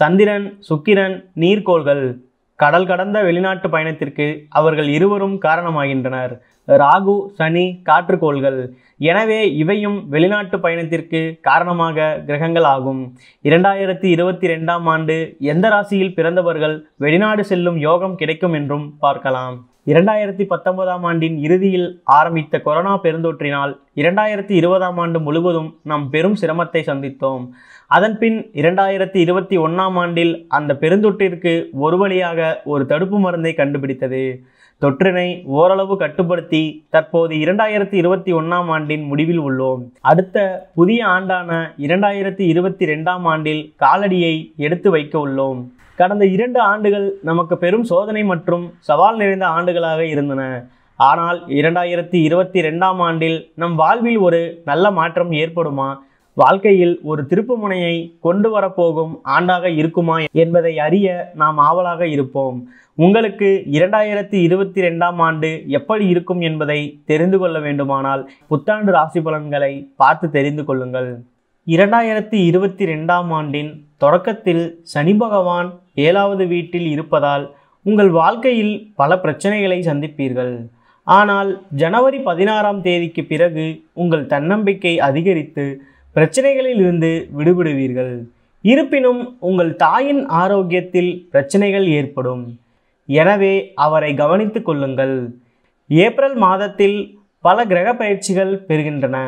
சந்திரன் சுக்கிரன் நீர்க்கோள்கள் கடல் கடந்த வெளிநாட்டு பயணத்திற்கு அவர்கள் இருவரும் காரணமாகின்றனர் ராகு சனி காற்றுக்கோள்கள் எனவே இவையும் வெளிநாட்டு பயணத்திற்கு காரணமாக கிரகங்கள் ஆகும் இரண்டாயிரத்தி இருபத்தி ரெண்டாம் ஆண்டு எந்த ராசியில் பிறந்தவர்கள் வெளிநாடு செல்லும் யோகம் கிடைக்கும் என்றும் பார்க்கலாம் இரண்டாயிரத்தி பத்தொன்பதாம் ஆண்டின் இறுதியில் ஆரம்பித்த கொரோனா பெருந்தொற்றினால் இரண்டாயிரத்தி இருபதாம் ஆண்டு முழுவதும் நாம் பெரும் சிரமத்தை சந்தித்தோம் அதன்பின் இரண்டாயிரத்தி இருபத்தி ஒன்றாம் ஆண்டில் அந்த பெருந்தொற்றிற்கு ஒரு வழியாக ஒரு தடுப்பு மருந்தை கண்டுபிடித்தது தொற்றினை ஓரளவு கட்டுப்படுத்தி தற்போது இரண்டாயிரத்தி இருபத்தி ஒன்றாம் ஆண்டின் முடிவில் உள்ளோம் அடுத்த புதிய ஆண்டான இரண்டாயிரத்தி இருபத்தி ரெண்டாம் ஆண்டில் காலடியை எடுத்து வைக்க உள்ளோம் கடந்த இரண்டு ஆண்டுகள் நமக்கு பெரும் சோதனை மற்றும் சவால் நிறைந்த ஆண்டுகளாக இருந்தன ஆனால் இரண்டாயிரத்தி இருபத்தி ரெண்டாம் ஆண்டில் நம் வாழ்வில் ஒரு நல்ல மாற்றம் ஏற்படுமா வாழ்க்கையில் ஒரு திருப்புமுனையை கொண்டு வரப்போகும் ஆண்டாக இருக்குமா என்பதை அறிய நாம் ஆவலாக இருப்போம் உங்களுக்கு இரண்டாயிரத்தி இருபத்தி ரெண்டாம் ஆண்டு எப்படி இருக்கும் என்பதை தெரிந்து கொள்ள வேண்டுமானால் புத்தாண்டு ராசி பலன்களை பார்த்து தெரிந்து கொள்ளுங்கள் இரண்டாயிரத்தி இருபத்தி ரெண்டாம் ஆண்டின் தொடக்கத்தில் சனி பகவான் ஏழாவது வீட்டில் இருப்பதால் உங்கள் வாழ்க்கையில் பல பிரச்சனைகளை சந்திப்பீர்கள் ஆனால் ஜனவரி பதினாறாம் தேதிக்கு பிறகு உங்கள் தன்னம்பிக்கை அதிகரித்து பிரச்சனைகளில் இருந்து விடுபடுவீர்கள் இருப்பினும் உங்கள் தாயின் ஆரோக்கியத்தில் பிரச்சனைகள் ஏற்படும் எனவே அவரை கவனித்து கொள்ளுங்கள் ஏப்ரல் மாதத்தில் பல கிரக பயிற்சிகள் பெறுகின்றன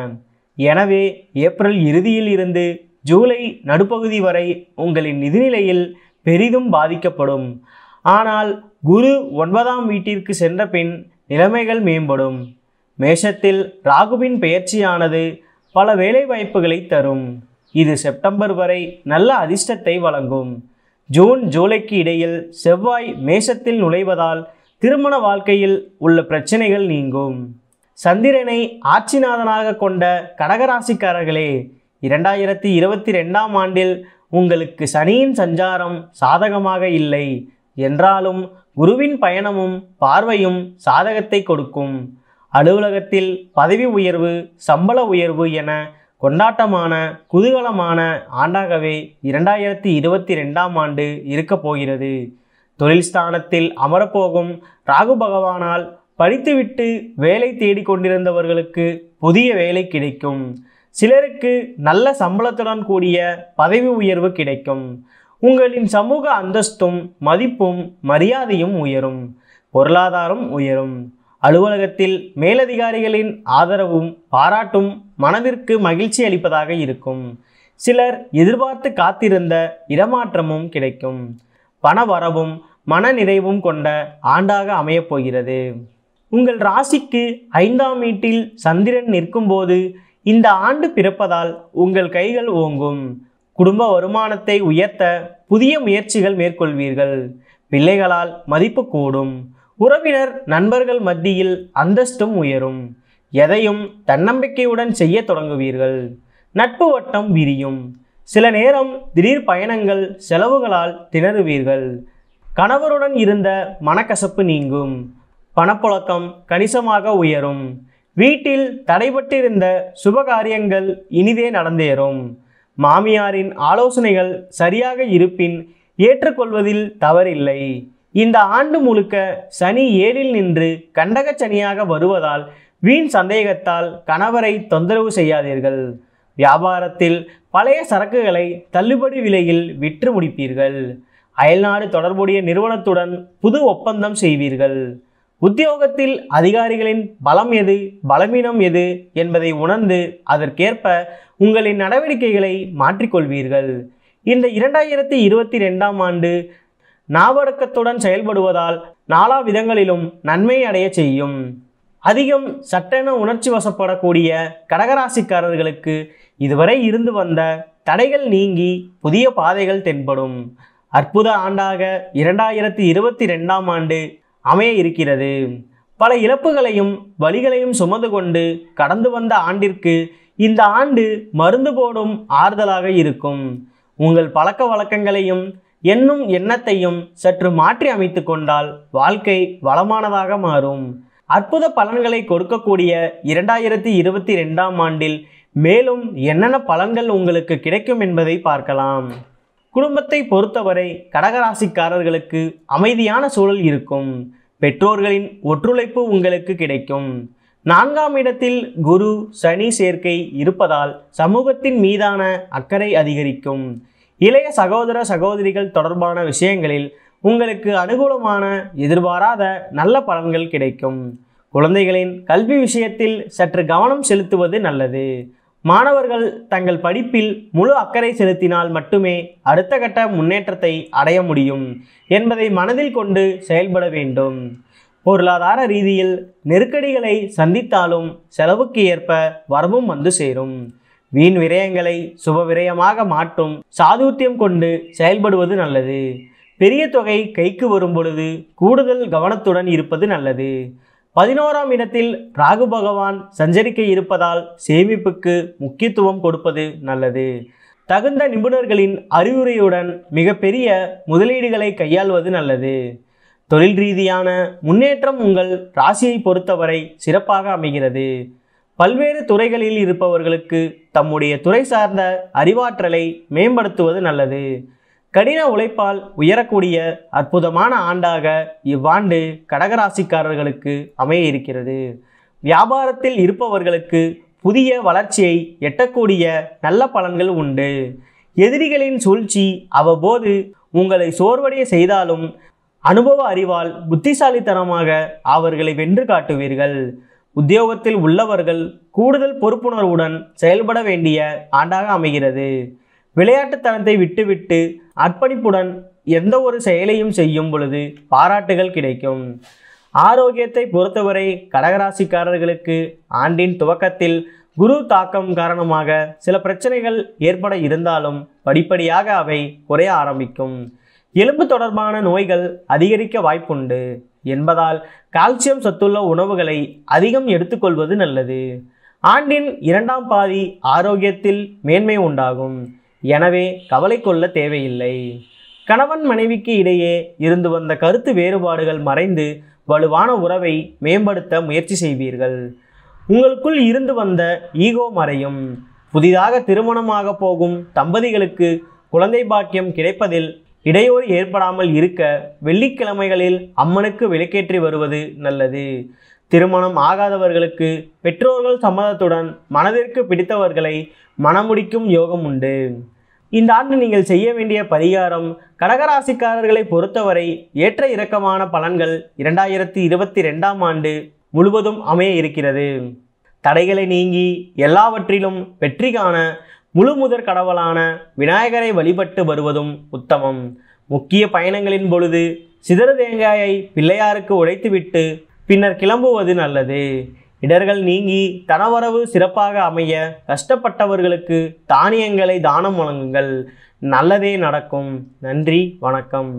எனவே ஏப்ரல் இறுதியில் இருந்து ஜூலை நடுப்பகுதி வரை உங்களின் நிதிநிலையில் பெரிதும் பாதிக்கப்படும் ஆனால் குரு ஒன்பதாம் வீட்டிற்கு சென்ற பின் நிலைமைகள் மேம்படும் மேஷத்தில் ராகுவின் பெயர்ச்சியானது பல வேலைவாய்ப்புகளை தரும் இது செப்டம்பர் வரை நல்ல அதிர்ஷ்டத்தை வழங்கும் ஜூன் ஜூலைக்கு இடையில் செவ்வாய் மேஷத்தில் நுழைவதால் திருமண வாழ்க்கையில் உள்ள பிரச்சனைகள் நீங்கும் சந்திரனை ஆட்சிநாதனாக கொண்ட கடகராசிக்காரர்களே இரண்டாயிரத்தி இருபத்தி ரெண்டாம் ஆண்டில் உங்களுக்கு சனியின் சஞ்சாரம் சாதகமாக இல்லை என்றாலும் குருவின் பயணமும் பார்வையும் சாதகத்தை கொடுக்கும் அலுவலகத்தில் பதவி உயர்வு சம்பள உயர்வு என கொண்டாட்டமான குதூகலமான ஆண்டாகவே இரண்டாயிரத்தி இருபத்தி ரெண்டாம் ஆண்டு இருக்கப் போகிறது தொழில் ஸ்தானத்தில் அமரப்போகும் ராகு பகவானால் படித்துவிட்டு வேலை தேடிக்கொண்டிருந்தவர்களுக்கு புதிய வேலை கிடைக்கும் சிலருக்கு நல்ல சம்பளத்துடன் கூடிய பதவி உயர்வு கிடைக்கும் உங்களின் சமூக அந்தஸ்தும் மதிப்பும் மரியாதையும் உயரும் பொருளாதாரம் உயரும் அலுவலகத்தில் மேலதிகாரிகளின் ஆதரவும் பாராட்டும் மனதிற்கு மகிழ்ச்சி அளிப்பதாக இருக்கும் சிலர் எதிர்பார்த்து காத்திருந்த இடமாற்றமும் கிடைக்கும் பண வரவும் மன நிறைவும் கொண்ட ஆண்டாக அமையப்போகிறது உங்கள் ராசிக்கு ஐந்தாம் வீட்டில் சந்திரன் நிற்கும்போது இந்த ஆண்டு பிறப்பதால் உங்கள் கைகள் ஓங்கும் குடும்ப வருமானத்தை உயர்த்த புதிய முயற்சிகள் மேற்கொள்வீர்கள் பிள்ளைகளால் மதிப்பு கூடும் உறவினர் நண்பர்கள் மத்தியில் அந்தஸ்தும் உயரும் எதையும் தன்னம்பிக்கையுடன் செய்ய தொடங்குவீர்கள் நட்பு வட்டம் விரியும் சில நேரம் திடீர் பயணங்கள் செலவுகளால் திணறுவீர்கள் கணவருடன் இருந்த மனக்கசப்பு நீங்கும் பணப்புழக்கம் கணிசமாக உயரும் வீட்டில் தடைபட்டிருந்த சுபகாரியங்கள் இனிதே நடந்தேறும் மாமியாரின் ஆலோசனைகள் சரியாக இருப்பின் ஏற்றுக்கொள்வதில் தவறில்லை இந்த ஆண்டு முழுக்க சனி ஏழில் நின்று கண்டக சனியாக வருவதால் வீண் சந்தேகத்தால் கணவரை தொந்தரவு செய்யாதீர்கள் வியாபாரத்தில் பழைய சரக்குகளை தள்ளுபடி விலையில் விற்று முடிப்பீர்கள் அயல்நாடு தொடர்புடைய நிறுவனத்துடன் புது ஒப்பந்தம் செய்வீர்கள் உத்தியோகத்தில் அதிகாரிகளின் பலம் எது பலவீனம் எது என்பதை உணர்ந்து அதற்கேற்ப உங்களின் நடவடிக்கைகளை மாற்றிக்கொள்வீர்கள் இந்த இரண்டாயிரத்தி இருபத்தி ரெண்டாம் ஆண்டு நாவடக்கத்துடன் செயல்படுவதால் நாலா விதங்களிலும் நன்மை அடைய செய்யும் அதிகம் சட்டென உணர்ச்சி வசப்படக்கூடிய கடகராசிக்காரர்களுக்கு இதுவரை இருந்து வந்த தடைகள் நீங்கி புதிய பாதைகள் தென்படும் அற்புத ஆண்டாக இரண்டாயிரத்தி இருபத்தி ரெண்டாம் ஆண்டு அமைய இருக்கிறது பல இழப்புகளையும் வழிகளையும் சுமந்து கொண்டு கடந்து வந்த ஆண்டிற்கு இந்த ஆண்டு மருந்து போடும் ஆறுதலாக இருக்கும் உங்கள் பழக்க வழக்கங்களையும் என்னும் எண்ணத்தையும் சற்று மாற்றி அமைத்து கொண்டால் வாழ்க்கை வளமானதாக மாறும் அற்புத பலன்களை கொடுக்கக்கூடிய இரண்டாயிரத்தி இருபத்தி ரெண்டாம் ஆண்டில் மேலும் என்னென்ன பலன்கள் உங்களுக்கு கிடைக்கும் என்பதை பார்க்கலாம் குடும்பத்தை பொறுத்தவரை கடகராசிக்காரர்களுக்கு அமைதியான சூழல் இருக்கும் பெற்றோர்களின் ஒற்றுழைப்பு உங்களுக்கு கிடைக்கும் நான்காம் இடத்தில் குரு சனி சேர்க்கை இருப்பதால் சமூகத்தின் மீதான அக்கறை அதிகரிக்கும் இளைய சகோதர சகோதரிகள் தொடர்பான விஷயங்களில் உங்களுக்கு அனுகூலமான எதிர்பாராத நல்ல பலன்கள் கிடைக்கும் குழந்தைகளின் கல்வி விஷயத்தில் சற்று கவனம் செலுத்துவது நல்லது மாணவர்கள் தங்கள் படிப்பில் முழு அக்கறை செலுத்தினால் மட்டுமே அடுத்த கட்ட முன்னேற்றத்தை அடைய முடியும் என்பதை மனதில் கொண்டு செயல்பட வேண்டும் பொருளாதார ரீதியில் நெருக்கடிகளை சந்தித்தாலும் செலவுக்கு ஏற்ப வரவும் வந்து சேரும் வீண் விரயங்களை சுப விரயமாக மாற்றும் சாதுத்தியம் கொண்டு செயல்படுவது நல்லது பெரிய தொகை கைக்கு வரும் பொழுது கூடுதல் கவனத்துடன் இருப்பது நல்லது பதினோராம் இடத்தில் ராகு பகவான் சஞ்சரிக்க இருப்பதால் சேமிப்புக்கு முக்கியத்துவம் கொடுப்பது நல்லது தகுந்த நிபுணர்களின் அறிவுரையுடன் மிகப்பெரிய முதலீடுகளை கையாள்வது நல்லது தொழில் ரீதியான முன்னேற்றம் உங்கள் ராசியை பொறுத்தவரை சிறப்பாக அமைகிறது பல்வேறு துறைகளில் இருப்பவர்களுக்கு தம்முடைய துறை சார்ந்த அறிவாற்றலை மேம்படுத்துவது நல்லது கடின உழைப்பால் உயரக்கூடிய அற்புதமான ஆண்டாக இவ்வாண்டு கடகராசிக்காரர்களுக்கு அமைய இருக்கிறது வியாபாரத்தில் இருப்பவர்களுக்கு புதிய வளர்ச்சியை எட்டக்கூடிய நல்ல பலன்கள் உண்டு எதிரிகளின் சூழ்ச்சி அவ்வப்போது உங்களை சோர்வடைய செய்தாலும் அனுபவ அறிவால் புத்திசாலித்தனமாக அவர்களை வென்று காட்டுவீர்கள் உத்தியோகத்தில் உள்ளவர்கள் கூடுதல் பொறுப்புணர்வுடன் செயல்பட வேண்டிய ஆண்டாக அமைகிறது விளையாட்டுத்தனத்தை விட்டுவிட்டு அர்ப்பணிப்புடன் எந்த ஒரு செயலையும் செய்யும் பொழுது பாராட்டுகள் கிடைக்கும் ஆரோக்கியத்தை பொறுத்தவரை கடகராசிக்காரர்களுக்கு ஆண்டின் துவக்கத்தில் குரு தாக்கம் காரணமாக சில பிரச்சனைகள் ஏற்பட இருந்தாலும் படிப்படியாக அவை குறைய ஆரம்பிக்கும் எலும்பு தொடர்பான நோய்கள் அதிகரிக்க வாய்ப்புண்டு என்பதால் கால்சியம் சத்துள்ள உணவுகளை அதிகம் எடுத்துக்கொள்வது நல்லது ஆண்டின் இரண்டாம் பாதி ஆரோக்கியத்தில் மேன்மை உண்டாகும் எனவே கவலை கொள்ள தேவையில்லை கணவன் மனைவிக்கு இடையே இருந்து வந்த கருத்து வேறுபாடுகள் மறைந்து வலுவான உறவை மேம்படுத்த முயற்சி செய்வீர்கள் உங்களுக்குள் இருந்து வந்த ஈகோ மறையும் புதிதாக திருமணமாக போகும் தம்பதிகளுக்கு குழந்தை பாக்கியம் கிடைப்பதில் இடையூறு ஏற்படாமல் இருக்க வெள்ளிக்கிழமைகளில் அம்மனுக்கு விளக்கேற்றி வருவது நல்லது திருமணம் ஆகாதவர்களுக்கு பெற்றோர்கள் சம்மதத்துடன் மனதிற்கு பிடித்தவர்களை மனமுடிக்கும் யோகம் உண்டு இந்த ஆண்டு நீங்கள் செய்ய வேண்டிய பரிகாரம் கடகராசிக்காரர்களை பொறுத்தவரை ஏற்ற இறக்கமான பலன்கள் இரண்டாயிரத்தி இருபத்தி ரெண்டாம் ஆண்டு முழுவதும் அமைய இருக்கிறது தடைகளை நீங்கி எல்லாவற்றிலும் வெற்றி காண முழு முதற் கடவுளான விநாயகரை வழிபட்டு வருவதும் உத்தமம் முக்கிய பயணங்களின் பொழுது சிதறு தேங்காயை பிள்ளையாருக்கு உடைத்துவிட்டு பின்னர் கிளம்புவது நல்லது இடர்கள் நீங்கி தனவரவு சிறப்பாக அமைய கஷ்டப்பட்டவர்களுக்கு தானியங்களை தானம் வழங்குங்கள் நல்லதே நடக்கும் நன்றி வணக்கம்